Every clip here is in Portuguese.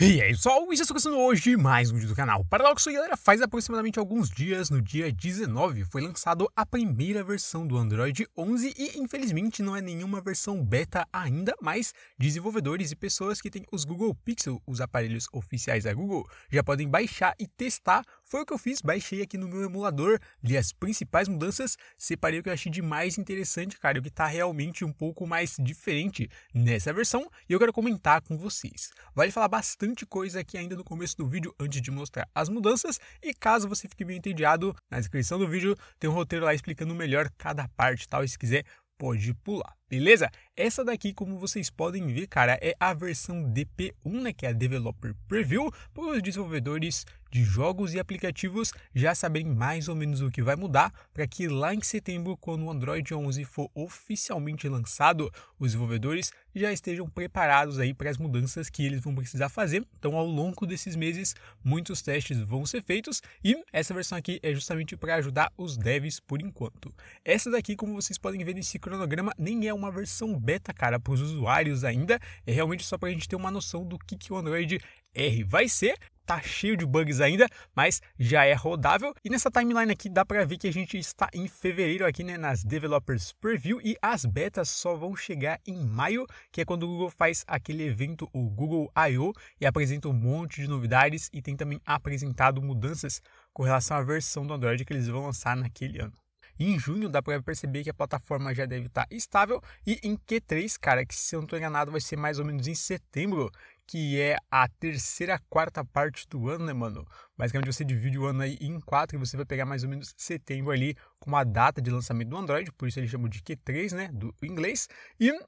E aí, é isso, isso está começando hoje mais um vídeo do canal. Paradoxo, galera, faz aproximadamente alguns dias, no dia 19, foi lançado a primeira versão do Android 11 e, infelizmente, não é nenhuma versão beta ainda, mas desenvolvedores e pessoas que têm os Google Pixel, os aparelhos oficiais da Google, já podem baixar e testar foi o que eu fiz, baixei aqui no meu emulador, li as principais mudanças, separei o que eu achei de mais interessante, cara, o que tá realmente um pouco mais diferente nessa versão, e eu quero comentar com vocês. Vale falar bastante coisa aqui ainda no começo do vídeo, antes de mostrar as mudanças, e caso você fique bem entediado, na descrição do vídeo tem um roteiro lá explicando melhor cada parte e tal, e se quiser pode pular. Beleza? Essa daqui, como vocês podem ver, cara, é a versão DP1, né, que é a Developer Preview, para os desenvolvedores de jogos e aplicativos já saberem mais ou menos o que vai mudar, para que lá em setembro, quando o Android 11 for oficialmente lançado, os desenvolvedores já estejam preparados aí para as mudanças que eles vão precisar fazer. Então, ao longo desses meses, muitos testes vão ser feitos e essa versão aqui é justamente para ajudar os devs por enquanto. Essa daqui, como vocês podem ver nesse cronograma, nem é uma versão beta, cara, para os usuários ainda. É realmente só para a gente ter uma noção do que, que o Android R vai ser. Tá cheio de bugs ainda, mas já é rodável. E nessa timeline aqui dá para ver que a gente está em fevereiro aqui, né, nas Developers Preview e as betas só vão chegar em maio, que é quando o Google faz aquele evento, o Google I/O, e apresenta um monte de novidades e tem também apresentado mudanças com relação à versão do Android que eles vão lançar naquele ano. Em junho dá para perceber que a plataforma já deve estar tá estável e em Q3, cara, que se eu não estou enganado vai ser mais ou menos em setembro, que é a terceira, quarta parte do ano, né, mano? Basicamente você divide o ano aí em quatro e você vai pegar mais ou menos setembro ali como a data de lançamento do Android, por isso ele chama de Q3, né, do inglês. E uh,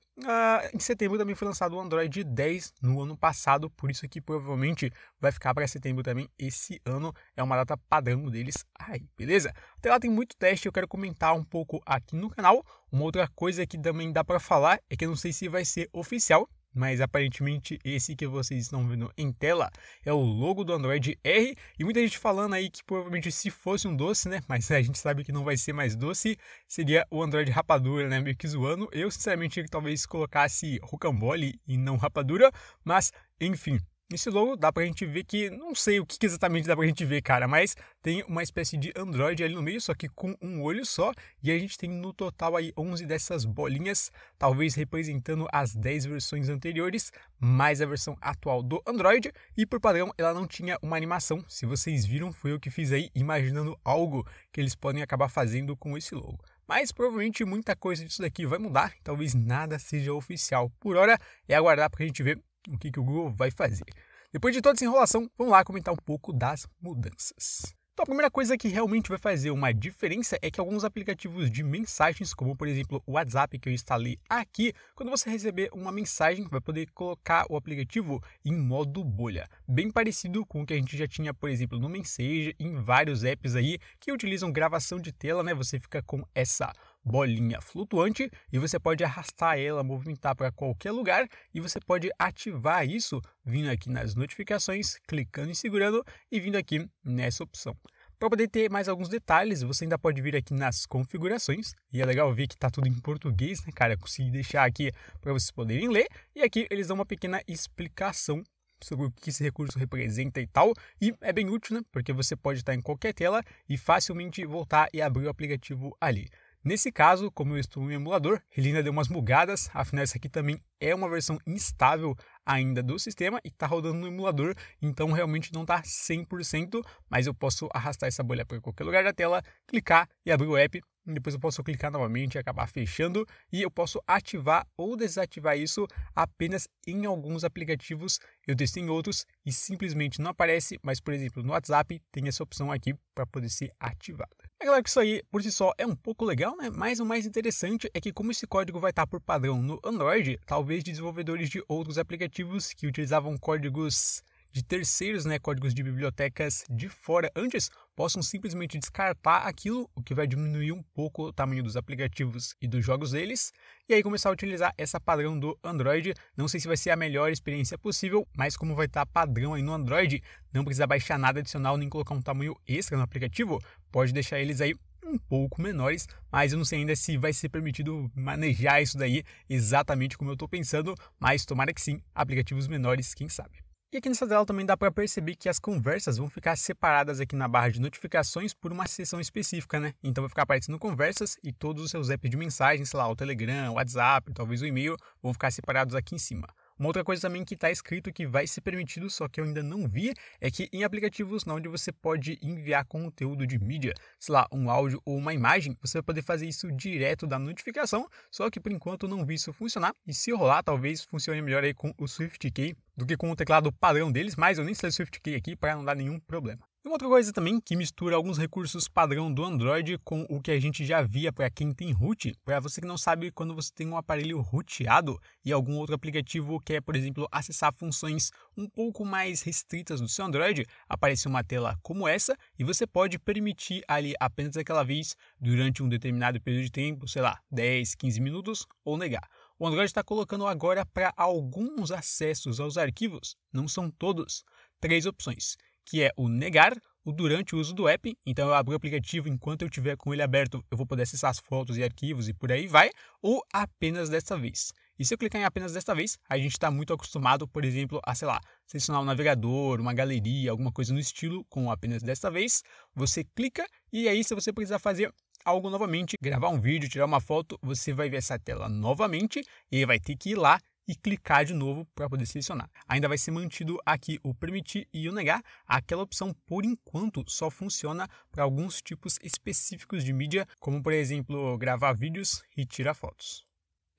em setembro também foi lançado o Android 10 no ano passado, por isso que provavelmente vai ficar para setembro também esse ano, é uma data padrão deles aí, beleza? Até lá tem muito teste, eu quero comentar um pouco aqui no canal. Uma outra coisa que também dá para falar é que eu não sei se vai ser oficial, mas aparentemente esse que vocês estão vendo em tela é o logo do Android R e muita gente falando aí que provavelmente se fosse um doce, né? Mas a gente sabe que não vai ser mais doce, seria o Android rapadura, né? Meio que zoando. Eu sinceramente talvez colocasse rocambole e não rapadura, mas enfim. Nesse logo dá pra gente ver que, não sei o que exatamente dá pra gente ver, cara, mas tem uma espécie de Android ali no meio, só que com um olho só, e a gente tem no total aí 11 dessas bolinhas, talvez representando as 10 versões anteriores, mais a versão atual do Android, e por padrão ela não tinha uma animação, se vocês viram foi eu que fiz aí, imaginando algo que eles podem acabar fazendo com esse logo. Mas provavelmente muita coisa disso daqui vai mudar, talvez nada seja oficial. Por hora é aguardar para a gente ver o que, que o Google vai fazer. Depois de toda essa enrolação, vamos lá comentar um pouco das mudanças. Então, a primeira coisa que realmente vai fazer uma diferença é que alguns aplicativos de mensagens, como por exemplo o WhatsApp que eu instalei aqui, quando você receber uma mensagem, vai poder colocar o aplicativo em modo bolha, bem parecido com o que a gente já tinha, por exemplo, no Messenger, em vários apps aí que utilizam gravação de tela, né? Você fica com essa bolinha flutuante e você pode arrastar ela, movimentar para qualquer lugar e você pode ativar isso vindo aqui nas notificações, clicando e segurando e vindo aqui nessa opção. Para poder ter mais alguns detalhes, você ainda pode vir aqui nas configurações. E é legal ver que está tudo em português, né, cara? Consegui deixar aqui para vocês poderem ler. E aqui eles dão uma pequena explicação sobre o que esse recurso representa e tal. E é bem útil, né? Porque você pode estar em qualquer tela e facilmente voltar e abrir o aplicativo ali. Nesse caso, como eu estou no emulador, ele ainda deu umas bugadas, afinal essa aqui também é uma versão instável ainda do sistema e está rodando no emulador, então realmente não está 100%, mas eu posso arrastar essa bolha para qualquer lugar da tela, clicar e abrir o app, depois eu posso clicar novamente e acabar fechando, e eu posso ativar ou desativar isso apenas em alguns aplicativos, eu testei em outros e simplesmente não aparece, mas por exemplo no WhatsApp tem essa opção aqui para poder ser ativado. É claro que isso aí por si só é um pouco legal, né? Mas o mais interessante é que como esse código vai estar tá por padrão no Android, talvez desenvolvedores de outros aplicativos que utilizavam códigos de terceiros, né, códigos de bibliotecas de fora antes, possam simplesmente descartar aquilo, o que vai diminuir um pouco o tamanho dos aplicativos e dos jogos deles, e aí começar a utilizar essa padrão do Android. Não sei se vai ser a melhor experiência possível, mas como vai estar padrão aí no Android, não precisa baixar nada adicional nem colocar um tamanho extra no aplicativo, pode deixar eles aí um pouco menores, mas eu não sei ainda se vai ser permitido manejar isso daí exatamente como eu estou pensando, mas tomara que sim, aplicativos menores, quem sabe. E aqui nessa tela também dá para perceber que as conversas vão ficar separadas aqui na barra de notificações por uma sessão específica, né? Então vai ficar aparecendo conversas e todos os seus apps de mensagens, sei lá, o Telegram, o WhatsApp, talvez o e-mail, vão ficar separados aqui em cima. Uma outra coisa também que está escrito que vai ser permitido, só que eu ainda não vi, é que em aplicativos onde você pode enviar conteúdo de mídia, sei lá, um áudio ou uma imagem, você vai poder fazer isso direto da notificação, só que por enquanto eu não vi isso funcionar, e se rolar, talvez funcione melhor aí com o SwiftKey do que com o teclado padrão deles, mas eu nem sei SwiftKey aqui para não dar nenhum problema. E uma outra coisa também que mistura alguns recursos padrão do Android com o que a gente já via para quem tem root. Para você que não sabe, quando você tem um aparelho roteado e algum outro aplicativo quer, por exemplo, acessar funções um pouco mais restritas do seu Android, aparece uma tela como essa e você pode permitir ali apenas aquela vez durante um determinado período de tempo, sei lá, 10, 15 minutos ou negar. O Android está colocando agora para alguns acessos aos arquivos, não são todos, três opções que é o negar o durante o uso do app. Então eu abro o aplicativo enquanto eu tiver com ele aberto, eu vou poder acessar as fotos e arquivos e por aí vai, ou apenas desta vez. E se eu clicar em apenas desta vez, a gente está muito acostumado, por exemplo, a sei lá, selecionar um navegador, uma galeria, alguma coisa no estilo com apenas desta vez. Você clica e aí se você precisar fazer algo novamente, gravar um vídeo, tirar uma foto, você vai ver essa tela novamente e vai ter que ir lá e clicar de novo para poder selecionar. Ainda vai ser mantido aqui o permitir e o negar. Aquela opção, por enquanto, só funciona para alguns tipos específicos de mídia, como por exemplo gravar vídeos e tirar fotos.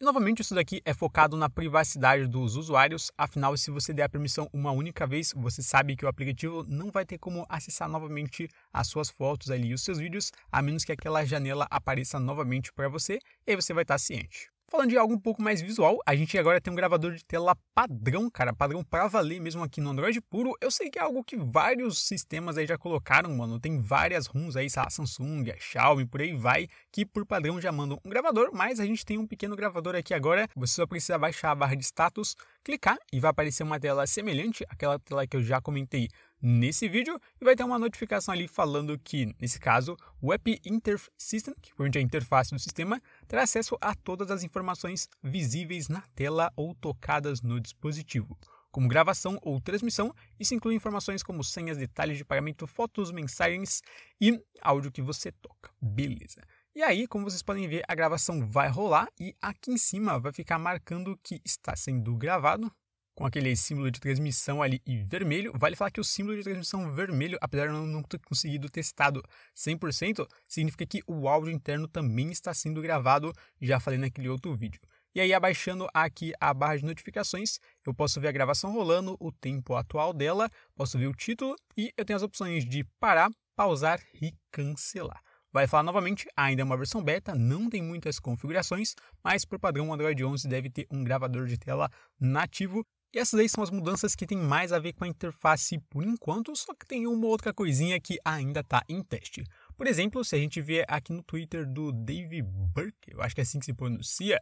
E, novamente, isso daqui é focado na privacidade dos usuários, afinal, se você der a permissão uma única vez, você sabe que o aplicativo não vai ter como acessar novamente as suas fotos ali e os seus vídeos, a menos que aquela janela apareça novamente para você, e aí você vai estar tá ciente. Falando de algo um pouco mais visual, a gente agora tem um gravador de tela padrão, cara, padrão para valer mesmo aqui no Android puro. Eu sei que é algo que vários sistemas aí já colocaram, mano. Tem várias ROMs aí, a Samsung, a Xiaomi, por aí vai, que por padrão já mandam um gravador, mas a gente tem um pequeno gravador aqui agora. Você só precisa baixar a barra de status, clicar e vai aparecer uma tela semelhante àquela tela que eu já comentei nesse vídeo e vai ter uma notificação ali falando que, nesse caso, o App Interf System, que foi é a interface do sistema, terá acesso a todas as informações visíveis na tela ou tocadas no dispositivo como gravação ou transmissão. Isso inclui informações como senhas, detalhes de pagamento, fotos, mensagens e áudio que você toca. Beleza. E aí, como vocês podem ver, a gravação vai rolar e aqui em cima vai ficar marcando que está sendo gravado com aquele símbolo de transmissão ali e vermelho. Vale falar que o símbolo de transmissão vermelho, apesar de eu não ter conseguido testado 100%, significa que o áudio interno também está sendo gravado, já falei naquele outro vídeo. E aí, abaixando aqui a barra de notificações, eu posso ver a gravação rolando, o tempo atual dela, posso ver o título e eu tenho as opções de parar, pausar e cancelar. Vai falar novamente, ainda é uma versão beta, não tem muitas configurações, mas por padrão o Android 11 deve ter um gravador de tela nativo e essas aí são as mudanças que têm mais a ver com a interface por enquanto, só que tem uma outra coisinha que ainda está em teste. Por exemplo, se a gente vê aqui no Twitter do Dave Burke, eu acho que é assim que se pronuncia,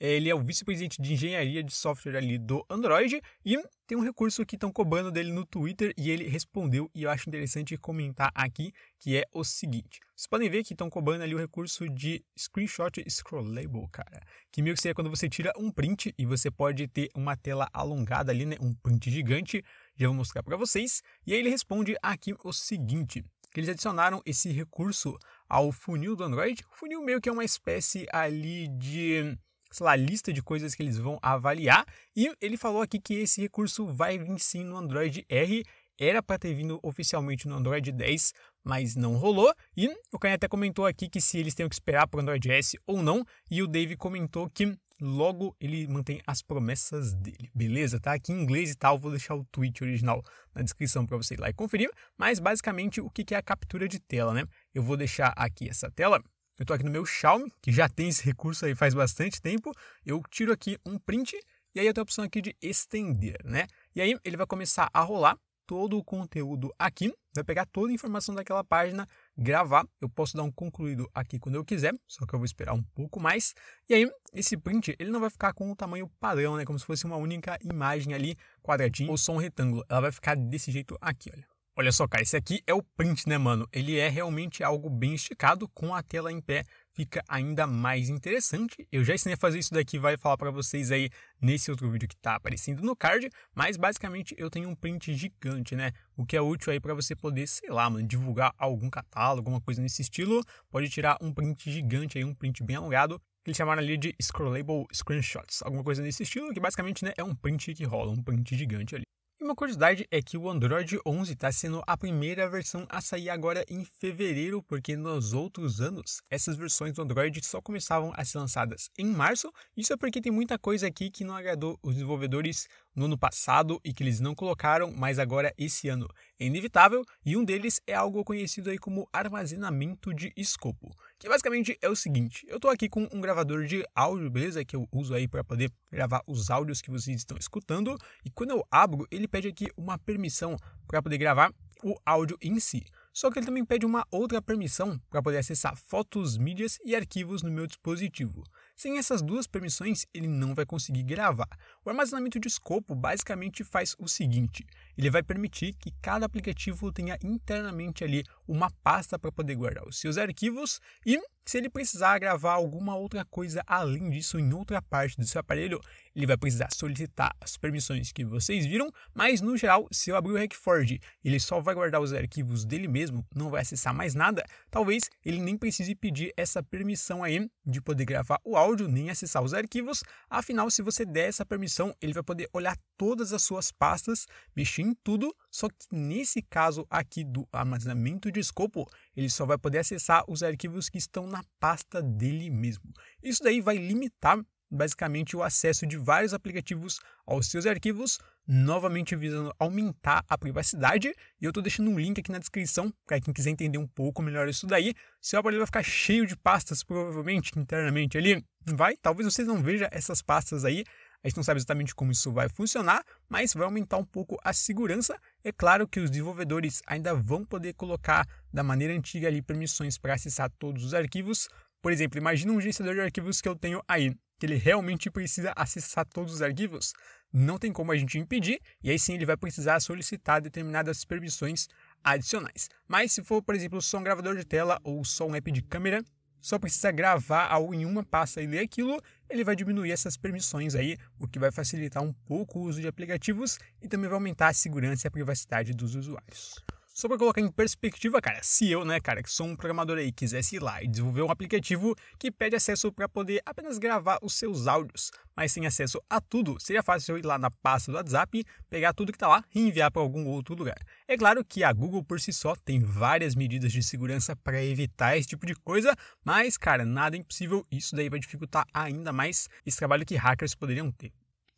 ele é o vice-presidente de engenharia de software ali do Android e tem um recurso que estão cobrando dele no Twitter e ele respondeu e eu acho interessante comentar aqui que é o seguinte. Vocês podem ver que estão cobrando ali o recurso de screenshot scrollable, cara. Que meio que seria quando você tira um print e você pode ter uma tela alongada ali, né, um print gigante. Já vou mostrar para vocês. E aí ele responde aqui o seguinte, que eles adicionaram esse recurso ao funil do Android. O funil meio que é uma espécie ali de sei lá, lista de coisas que eles vão avaliar. E ele falou aqui que esse recurso vai vir sim no Android R. Era para ter vindo oficialmente no Android 10, mas não rolou. E o Kanye até comentou aqui que se eles têm que esperar para o Android S ou não. E o Dave comentou que logo ele mantém as promessas dele, beleza? Tá aqui em inglês e tal, vou deixar o tweet original na descrição para você ir lá e conferir. Mas basicamente o que é a captura de tela, né? Eu vou deixar aqui essa tela eu estou aqui no meu Xiaomi, que já tem esse recurso aí faz bastante tempo, eu tiro aqui um print e aí eu tenho a opção aqui de estender, né? E aí ele vai começar a rolar todo o conteúdo aqui, vai pegar toda a informação daquela página, gravar, eu posso dar um concluído aqui quando eu quiser, só que eu vou esperar um pouco mais. E aí esse print, ele não vai ficar com o tamanho padrão, né, como se fosse uma única imagem ali, quadradinho ou só um retângulo. Ela vai ficar desse jeito aqui, olha. Olha só, cara, esse aqui é o print, né, mano? Ele é realmente algo bem esticado, com a tela em pé fica ainda mais interessante. Eu já ensinei a fazer isso daqui, vai falar para vocês aí nesse outro vídeo que tá aparecendo no card, mas basicamente eu tenho um print gigante, né? O que é útil aí para você poder, sei lá, mano, divulgar algum catálogo, alguma coisa nesse estilo, pode tirar um print gigante aí, um print bem alongado eles chamaram ali de scrollable screenshots, alguma coisa nesse estilo, que basicamente né, é um print que rola, um print gigante ali. E uma curiosidade é que o Android 11 está sendo a primeira versão a sair agora em fevereiro, porque nos outros anos essas versões do Android só começavam a ser lançadas em março. Isso é porque tem muita coisa aqui que não agradou os desenvolvedores no ano passado e que eles não colocaram, mas agora esse ano é inevitável, e um deles é algo conhecido aí como armazenamento de escopo, que basicamente é o seguinte, eu estou aqui com um gravador de áudio, beleza, que eu uso aí para poder gravar os áudios que vocês estão escutando, e quando eu abro, ele pede aqui uma permissão para poder gravar o áudio em si. Só que ele também pede uma outra permissão para poder acessar fotos, mídias e arquivos no meu dispositivo. Sem essas duas permissões, ele não vai conseguir gravar. O armazenamento de escopo basicamente faz o seguinte: ele vai permitir que cada aplicativo tenha internamente ali uma pasta para poder guardar os seus arquivos e se ele precisar gravar alguma outra coisa além disso em outra parte do seu aparelho, ele vai precisar solicitar as permissões que vocês viram, mas no geral, se eu abrir o RecForge, ele só vai guardar os arquivos dele mesmo, não vai acessar mais nada, talvez ele nem precise pedir essa permissão aí de poder gravar o áudio nem acessar os arquivos, afinal se você der essa permissão, ele vai poder olhar todas as suas pastas, mexer em tudo só que nesse caso aqui do armazenamento de escopo, ele só vai poder acessar os arquivos que estão na pasta dele mesmo. Isso daí vai limitar basicamente o acesso de vários aplicativos aos seus arquivos, novamente visando aumentar a privacidade. E eu estou deixando um link aqui na descrição para quem quiser entender um pouco melhor isso daí. Seu aparelho vai ficar cheio de pastas, provavelmente internamente ali. Vai, talvez vocês não vejam essas pastas aí, a gente não sabe exatamente como isso vai funcionar, mas vai aumentar um pouco a segurança. É claro que os desenvolvedores ainda vão poder colocar da maneira antiga ali permissões para acessar todos os arquivos. Por exemplo, imagina um gerenciador de arquivos que eu tenho aí, que ele realmente precisa acessar todos os arquivos. Não tem como a gente impedir, e aí sim ele vai precisar solicitar determinadas permissões adicionais. Mas se for, por exemplo, só um gravador de tela ou só um app de câmera, só precisa gravar algo em uma pasta e ler aquilo, ele vai diminuir essas permissões aí, o que vai facilitar um pouco o uso de aplicativos e também vai aumentar a segurança e a privacidade dos usuários. Só para colocar em perspectiva, cara, se eu, né, cara, que sou um programador aí, quisesse ir lá e desenvolver um aplicativo que pede acesso para poder apenas gravar os seus áudios, mas sem acesso a tudo, seria fácil eu ir lá na pasta do WhatsApp, pegar tudo que está lá e enviar para algum outro lugar. É claro que a Google por si só tem várias medidas de segurança para evitar esse tipo de coisa, mas, cara, nada é impossível, isso daí vai dificultar ainda mais esse trabalho que hackers poderiam ter.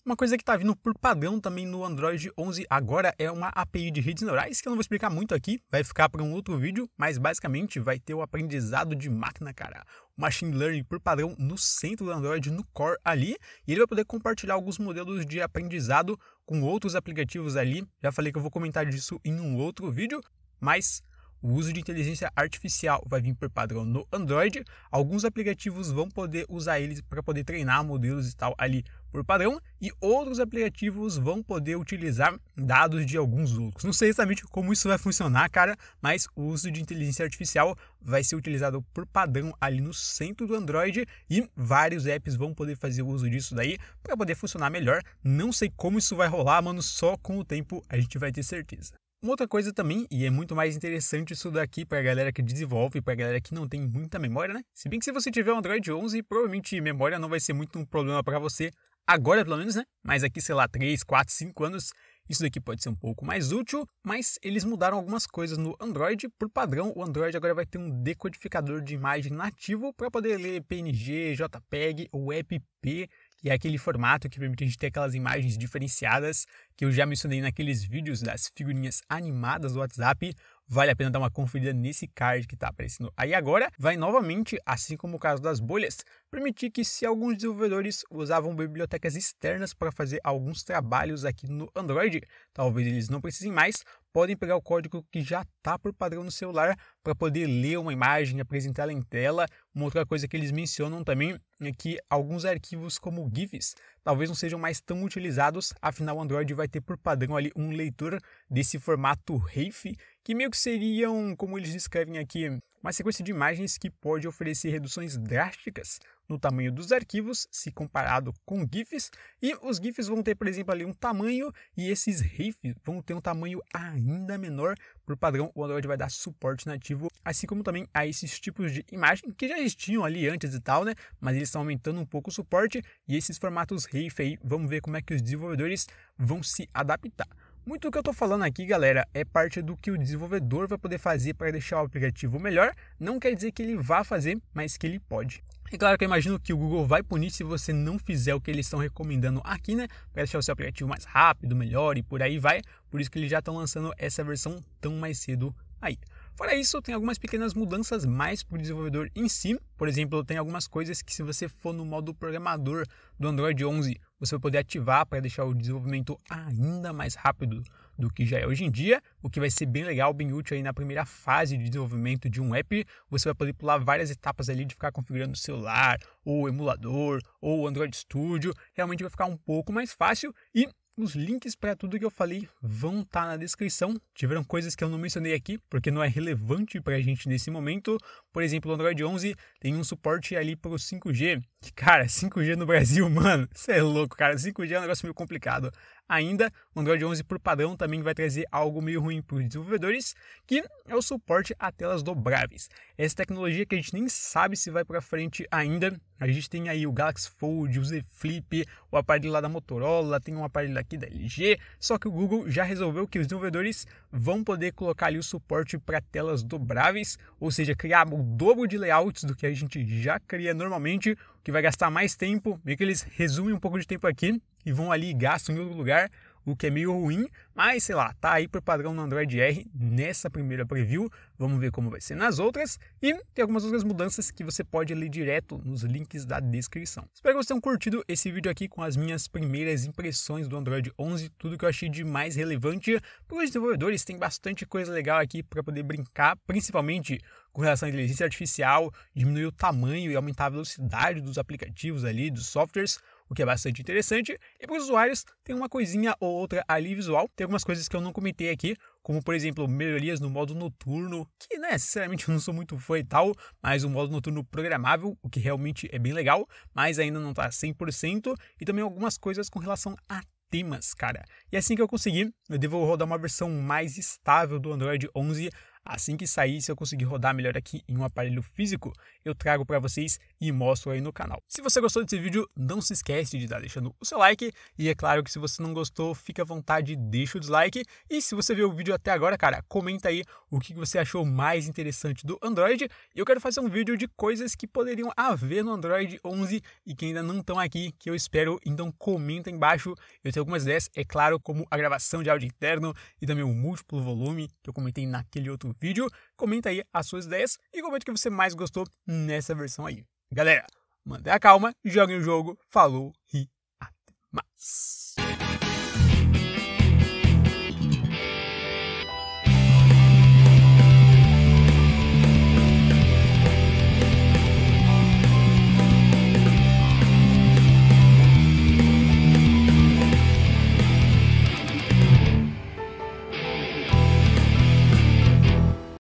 Uma coisa que está vindo por padrão também no Android 11 agora é uma API de redes neurais, que eu não vou explicar muito aqui, vai ficar para um outro vídeo, mas basicamente vai ter o aprendizado de máquina, cara. O machine learning por padrão no centro do Android, no core ali, e ele vai poder compartilhar alguns modelos de aprendizado com outros aplicativos ali. Já falei que eu vou comentar disso em um outro vídeo, mas o uso de inteligência artificial vai vir por padrão no Android. Alguns aplicativos vão poder usar eles para poder treinar modelos e tal ali por padrão e outros aplicativos vão poder utilizar dados de alguns outros. Não sei exatamente como isso vai funcionar, cara, mas o uso de inteligência artificial vai ser utilizado por padrão ali no centro do Android e vários apps vão poder fazer uso disso daí para poder funcionar melhor. Não sei como isso vai rolar, mano, só com o tempo a gente vai ter certeza. Uma outra coisa também, e é muito mais interessante isso daqui para a galera que desenvolve, para a galera que não tem muita memória, né? Se bem que se você tiver um Android 11, provavelmente memória não vai ser muito um problema para você, agora pelo menos, né? Mas aqui, sei lá, 3, 4, 5 anos, isso daqui pode ser um pouco mais útil, mas eles mudaram algumas coisas no Android. Por padrão, o Android agora vai ter um decodificador de imagem nativo para poder ler PNG, JPEG ou EPP, que é aquele formato que permite a gente ter aquelas imagens diferenciadas que eu já mencionei naqueles vídeos das figurinhas animadas do WhatsApp, vale a pena dar uma conferida nesse card que está aparecendo aí agora, vai novamente, assim como o caso das bolhas, permitir que se alguns desenvolvedores usavam bibliotecas externas para fazer alguns trabalhos aqui no Android, talvez eles não precisem mais, podem pegar o código que já está por padrão no celular para poder ler uma imagem, apresentá-la em tela. Uma outra coisa que eles mencionam também é que alguns arquivos como GIFs talvez não sejam mais tão utilizados, afinal o Android vai ter por padrão ali um leitor desse formato RAIF, que meio que seriam, como eles descrevem aqui, uma sequência de imagens que pode oferecer reduções drásticas no tamanho dos arquivos, se comparado com GIFs, e os GIFs vão ter, por exemplo, ali um tamanho, e esses RIFs vão ter um tamanho ainda menor, por padrão o Android vai dar suporte nativo, assim como também a esses tipos de imagem que já existiam ali antes e tal, né? Mas eles estão aumentando um pouco o suporte, e esses formatos RIF aí, vamos ver como é que os desenvolvedores vão se adaptar. Muito do que eu estou falando aqui, galera, é parte do que o desenvolvedor vai poder fazer para deixar o aplicativo melhor. Não quer dizer que ele vá fazer, mas que ele pode. É claro que eu imagino que o Google vai punir se você não fizer o que eles estão recomendando aqui, né? Para deixar o seu aplicativo mais rápido, melhor e por aí vai. Por isso que eles já estão lançando essa versão tão mais cedo aí para isso, tem algumas pequenas mudanças mais para o desenvolvedor em si. Por exemplo, tem algumas coisas que se você for no modo programador do Android 11, você vai poder ativar para deixar o desenvolvimento ainda mais rápido do que já é hoje em dia, o que vai ser bem legal, bem útil aí na primeira fase de desenvolvimento de um app. Você vai poder pular várias etapas ali de ficar configurando o celular, ou o emulador, ou o Android Studio. Realmente vai ficar um pouco mais fácil e os links para tudo que eu falei vão estar tá na descrição. Tiveram coisas que eu não mencionei aqui, porque não é relevante para a gente nesse momento. Por exemplo, o Android 11 tem um suporte ali para o 5G. cara, 5G no Brasil, mano, você é louco, cara. 5G é um negócio meio complicado. Ainda, o Android 11 por padrão também vai trazer algo meio ruim para os desenvolvedores, que é o suporte a telas dobráveis. Essa tecnologia que a gente nem sabe se vai para frente ainda. A gente tem aí o Galaxy Fold, o Z Flip, o aparelho lá da Motorola, tem um aparelho aqui da LG, só que o Google já resolveu que os desenvolvedores vão poder colocar ali o suporte para telas dobráveis, ou seja, criar o dobro de layouts do que a gente já cria normalmente que vai gastar mais tempo, meio que eles resumem um pouco de tempo aqui e vão ali e gastam em outro lugar o que é meio ruim, mas sei lá, tá aí pro padrão no Android R nessa primeira preview. Vamos ver como vai ser nas outras. E tem algumas outras mudanças que você pode ler direto nos links da descrição. Espero que vocês tenham curtido esse vídeo aqui com as minhas primeiras impressões do Android 11, tudo que eu achei de mais relevante. Para os desenvolvedores, tem bastante coisa legal aqui para poder brincar, principalmente com relação à inteligência artificial, diminuir o tamanho e aumentar a velocidade dos aplicativos ali, dos softwares o que é bastante interessante. E para os usuários, tem uma coisinha ou outra ali visual. Tem algumas coisas que eu não comentei aqui, como por exemplo melhorias no modo noturno, que né, sinceramente eu não sou muito fã e tal, mas um modo noturno programável, o que realmente é bem legal, mas ainda não está 100%, e também algumas coisas com relação a temas, cara. E assim que eu conseguir, eu devo rodar uma versão mais estável do Android 11 Assim que sair, se eu conseguir rodar melhor aqui em um aparelho físico, eu trago para vocês e mostro aí no canal. Se você gostou desse vídeo, não se esquece de estar deixando o seu like. E é claro que se você não gostou, fica à vontade, deixa o dislike. E se você viu o vídeo até agora, cara, comenta aí o que você achou mais interessante do Android. Eu quero fazer um vídeo de coisas que poderiam haver no Android 11 e que ainda não estão aqui, que eu espero. Então comenta embaixo. Eu tenho algumas ideias, é claro, como a gravação de áudio interno e também o múltiplo volume que eu comentei naquele outro vídeo, comenta aí as suas ideias e comenta o que você mais gostou nessa versão aí. Galera, mantenha a calma, joguem o jogo, falou e até mais!